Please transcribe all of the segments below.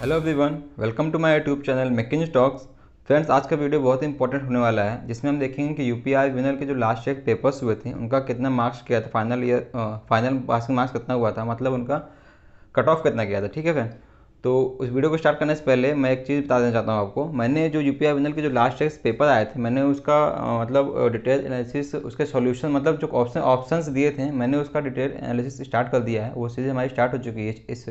hello everyone welcome to my YouTube channel making stocks friends आज का video बहुत ही important होने वाला है जिसमें हम देखेंगे कि यूपीआई विनर के जो लास्ट चेक पेपर्स हुए थे उनका कितना मार्क्स किया था final year final passing marks कितना हुआ था मतलब उनका कट ऑफ कितना किया था ठीक है फ्रेंड तो उस वीडियो को स्टार्ट करने से पहले मैं एक चीज़ बता देना चाहता हूँ आपको मैंने जो यू पी आई के जो लास्ट टेस्ट पेपर आए थे मैंने उसका मतलब डिटेल एनालिसिस उसके सॉल्यूशन मतलब जो ऑप्शन ऑप्शंस दिए थे मैंने उसका डिटेल एनालिसिस स्टार्ट कर दिया है वो सीरीज़ हमारी स्टार्ट हो चुकी है इस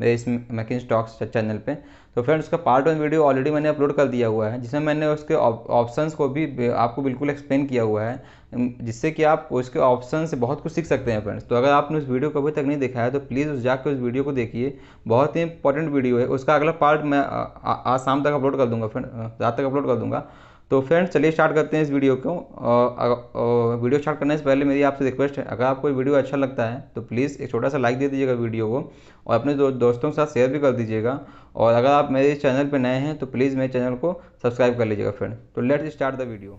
मेरे इस मैकिन स्टॉक्स चैनल पे तो फ्रेंड उसका पार्ट वन वीडियो ऑलरेडी मैंने अपलोड कर दिया हुआ है जिसमें मैंने उसके ऑप्शंस को भी आपको बिल्कुल एक्सप्लेन किया हुआ है जिससे कि आप उसके ऑप्शन से बहुत कुछ सीख सकते हैं फ्रेंड्स तो अगर आपने उस वीडियो को अभी तक नहीं देखा है तो प्लीज़ उस जाकर उस वीडियो को देखिए बहुत ही इंपॉर्टेंट वीडियो है उसका अगला पार्ट मैं आज शाम तक अपलोड कर दूंगा फ्रेंड रात तक अपलोड कर दूंगा तो फ्रेंड्स चलिए स्टार्ट करते हैं इस वीडियो को और वीडियो स्टार्ट करने से पहले मेरी आपसे रिक्वेस्ट है अगर आपको वीडियो अच्छा लगता है तो प्लीज़ एक छोटा सा लाइक दे दीजिएगा वीडियो को और अपने दो, दोस्तों के साथ शेयर भी कर दीजिएगा और अगर आप मेरे इस चैनल पर नए हैं तो प्लीज़ मेरे चैनल को सब्सक्राइब कर लीजिएगा फ्रेंड तो लेट स्टार्ट द वीडियो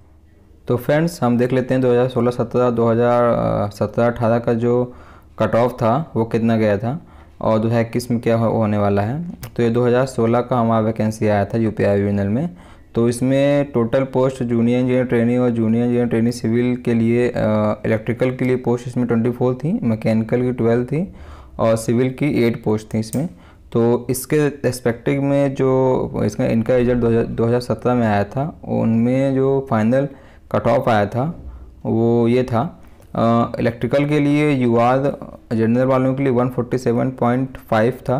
तो फ्रेंड्स हम देख लेते हैं 2016-17, 2017-18 का जो कट ऑफ था वो कितना गया था और दो हज़ार इक्कीस में क्या होने वाला है तो ये 2016 का हमारा वैकेंसी आया था यू पी में तो इसमें total post junior engineer training और जूनियर इंजीनियर ट्रेनिंग सिविल के लिए इलेक्ट्रिकल के लिए पोस्ट इसमें ट्वेंटी फोर थी मैकेनिकल की ट्वेल्व थी और सिविल की एट पोस्ट थी इसमें तो इसके एस्पेक्टिव में जो इसका इनका रिजल्ट दो हज़ार सत्रह में आया था उनमें जो फाइनल कट ऑफ आया था वो ये था इलेक्ट्रिकल के लिए युवाद जनरल वालों के लिए 147.5 था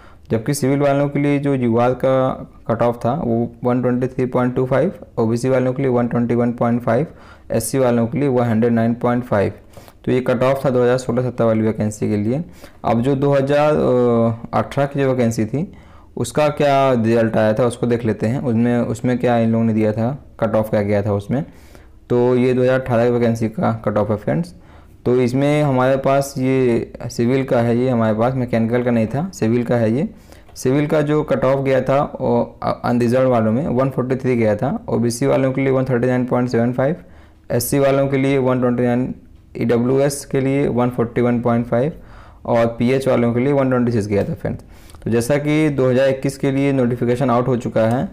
जबकि सिविल वालों के लिए जो युवा का कट ऑफ था वो 123.25 ओबीसी वालों के लिए 121.5 एससी वालों के लिए 109.5 तो ये कट ऑफ था 2016 हज़ार वाली वैकेंसी के लिए अब जो 2018 की जो वैकेंसी थी उसका क्या रिजल्ट आया था उसको देख लेते हैं उसमें उसमें क्या इन लोगों ने दिया था कट ऑफ क्या गया था उसमें तो ये 2018 की वैकेंसी का कट ऑफ है फ्रेंड्स तो इसमें हमारे पास ये सिविल का है ये हमारे पास मैकेनिकल का नहीं था सिविल का है ये सिविल का जो कट ऑफ गया था अनरिजर्व वालों में थ्री गया था सी वालों के लिए एस एससी वालों के लिए 129 एस e के लिए 141.5 और पीएच वालों के लिए 126 गया था फ्रेंड्स तो जैसा कि 2021 के लिए नोटिफिकेशन आउट हो चुका है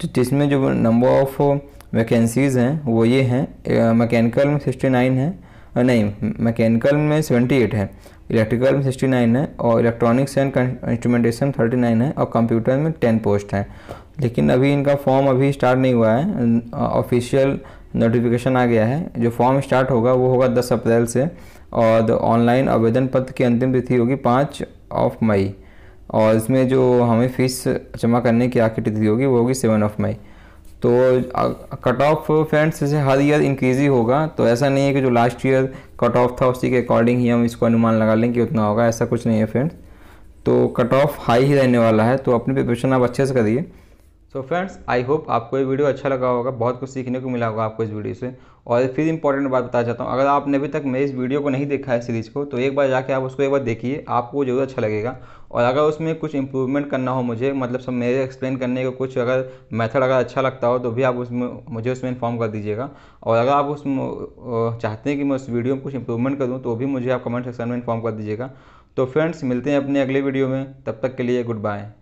तो जिसमें जो नंबर ऑफ़ वैकेंसीज़ हैं वो ये हैं मैकेनिकल में सिक्सटी है नहीं मैकेनिकल में सेवेंटी एट है इलेक्ट्रिकल में सिक्सटी नाइन है और electronics and instrumentation thirty nine है और कंप्यूटर में टेन पोस्ट हैं लेकिन अभी इनका फॉर्म अभी स्टार्ट नहीं हुआ है ऑफिशियल नोटिफिकेशन आ गया है जो फॉर्म स्टार्ट होगा वो होगा दस अप्रैल से और ऑनलाइन आवेदन पत्र की अंतिम तिथि होगी पाँच ऑफ मई और इसमें जो हमें फ़ीस जमा करने की आखिरी तिथि होगी वो होगी सेवन ऑफ मई तो कट ऑफ फ्रेंड्स जैसे हर ईयर इंक्रीज ही होगा तो ऐसा नहीं है कि जो लास्ट ईयर कट ऑफ था उसी के अकॉर्डिंग ही हम इसको अनुमान लगा लें कि उतना होगा ऐसा कुछ नहीं है फ्रेंड्स तो कट ऑफ हाई ही रहने वाला है तो अपनी प्रिपरेशन आप अच्छे से करिए सो फ्रेंड्स आई होप आपको ये वीडियो अच्छा लगा होगा बहुत कुछ सीखने को मिला होगा आपको इस वीडियो से और फिर इंपॉर्टेंट बात बता चाहता हूँ अगर आपने अभी तक मेरे इस वीडियो को नहीं देखा है सीरीज़ को तो एक बार जाके आप उसको एक बार देखिए आपको ज़रूर अच्छा लगेगा और अगर उसमें कुछ इंप्रूवमेंट करना हो मुझे मतलब सब मेरे एक्सप्लेन करने का कुछ अगर मेथड अगर अच्छा लगता हो तो भी आप उसमें मुझे उसमें इन्फॉर्म कर दीजिएगा और अगर आप उस चाहते हैं कि मैं उस वीडियो में कुछ इंप्रूवमेंट करूँ तो भी मुझे आप कमेंट सेक्शन में इन्फॉर्म कर दीजिएगा तो फ्रेंड्स मिलते हैं अपने अगले वीडियो में तब तक के लिए गुड बाय